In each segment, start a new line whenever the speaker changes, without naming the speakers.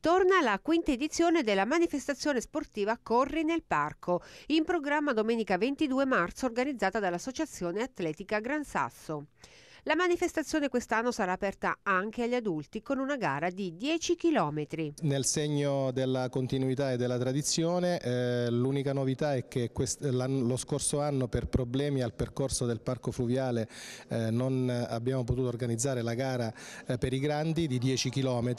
Torna la quinta edizione della manifestazione sportiva Corri nel Parco, in programma domenica 22 marzo organizzata dall'Associazione Atletica Gran Sasso. La manifestazione quest'anno sarà aperta anche agli adulti con una gara di 10 km.
Nel segno della continuità e della tradizione eh, l'unica novità è che lo scorso anno per problemi al percorso del parco fluviale eh, non abbiamo potuto organizzare la gara eh, per i grandi di 10 km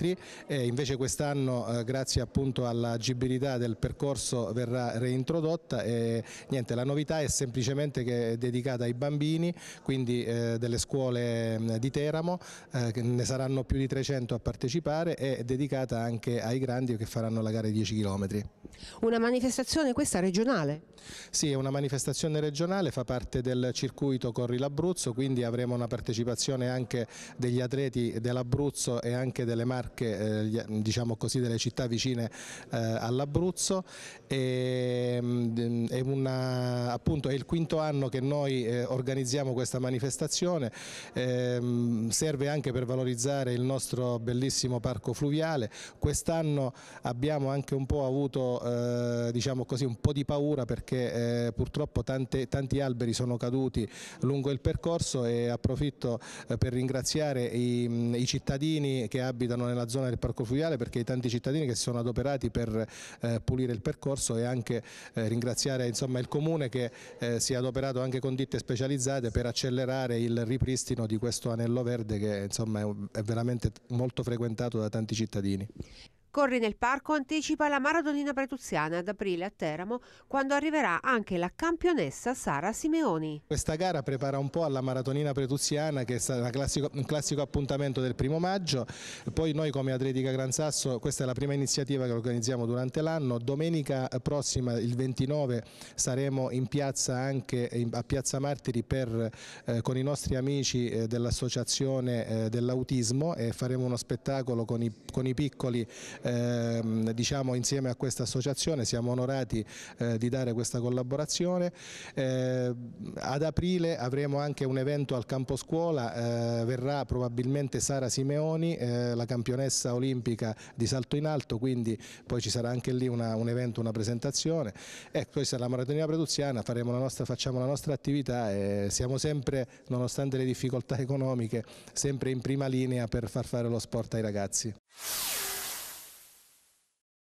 e invece quest'anno eh, grazie appunto all'agibilità del percorso verrà reintrodotta e niente la novità è semplicemente che è dedicata ai bambini quindi eh, delle scuole Municipale mm, di Teramo, eh, ne saranno più di 300 a partecipare è dedicata anche ai grandi che faranno la gara di 10 km.
Una manifestazione questa regionale?
Sì, è una manifestazione regionale, fa parte del circuito Corri l'Abruzzo, quindi avremo una partecipazione anche degli atleti dell'Abruzzo e anche delle marche, eh, diciamo così, delle città vicine eh, all'Abruzzo. Mm, è, è il quinto anno che noi eh, organizziamo questa manifestazione, ehm, serve anche per valorizzare il nostro bellissimo parco fluviale, quest'anno abbiamo anche un po' avuto eh, diciamo così, un po' di paura perché eh, purtroppo tante, tanti alberi sono caduti lungo il percorso e approfitto eh, per ringraziare i, i, cittadini che abitano nella zona del parco fluviale perché i tanti cittadini che si sono adoperati per eh, pulire il percorso e anche eh, ringraziare insomma, il comune che eh, si è adoperato anche con ditte specializzate per accelerare il ripristino destino di questo anello verde che insomma, è veramente molto frequentato da tanti cittadini.
Corri nel parco anticipa la maratonina pretuziana ad aprile a Teramo, quando arriverà anche la campionessa Sara Simeoni.
Questa gara prepara un po' alla maratonina pretuziana, che è stata classico, un classico appuntamento del primo maggio. Poi noi come Atletica Gran Sasso, questa è la prima iniziativa che organizziamo durante l'anno. Domenica prossima, il 29, saremo in piazza anche a Piazza Martiri per, eh, con i nostri amici eh, dell'Associazione eh, dell'Autismo e faremo uno spettacolo con i, con i piccoli eh, ehm, diciamo insieme a questa associazione siamo onorati eh, di dare questa collaborazione. Eh, ad aprile avremo anche un evento al campo scuola, eh, verrà probabilmente Sara Simeoni, eh, la campionessa olimpica di salto in alto, quindi poi ci sarà anche lì una, un evento, una presentazione. E eh, poi sarà la maratonina preduziana, faremo la nostra, facciamo la nostra attività e siamo sempre, nonostante le difficoltà economiche, sempre in prima linea per far fare lo sport ai ragazzi.